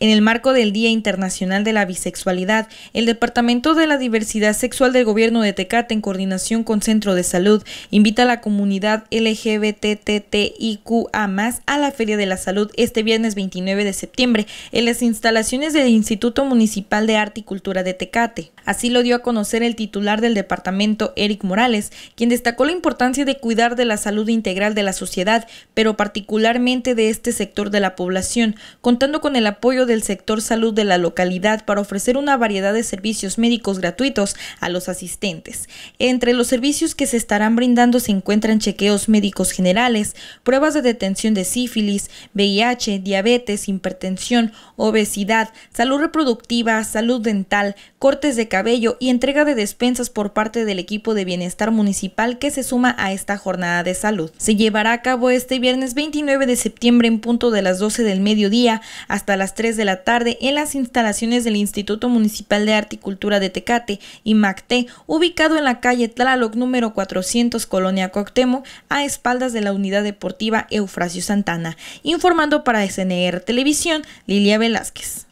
En el marco del Día Internacional de la Bisexualidad, el Departamento de la Diversidad Sexual del Gobierno de Tecate, en coordinación con Centro de Salud, invita a la comunidad LGBTTIQA a la Feria de la Salud este viernes 29 de septiembre en las instalaciones del Instituto Municipal de Arte y Cultura de Tecate. Así lo dio a conocer el titular del departamento, Eric Morales, quien destacó la importancia de cuidar de la salud integral de la sociedad, pero particularmente de este sector de la población, contando con el apoyo del sector salud de la localidad para ofrecer una variedad de servicios médicos gratuitos a los asistentes. Entre los servicios que se estarán brindando se encuentran chequeos médicos generales, pruebas de detención de sífilis, VIH, diabetes, hipertensión, obesidad, salud reproductiva, salud dental, cortes de cabello y entrega de despensas por parte del equipo de bienestar municipal que se suma a esta jornada de salud. Se llevará a cabo este viernes 29 de septiembre en punto de las 12 del mediodía hasta las 3 de la tarde en las instalaciones del Instituto Municipal de Arte de Tecate y MACTE, ubicado en la calle Tlaloc número 400, Colonia Coctemo, a espaldas de la unidad deportiva Eufrasio Santana. Informando para SNR Televisión, Lilia Velázquez.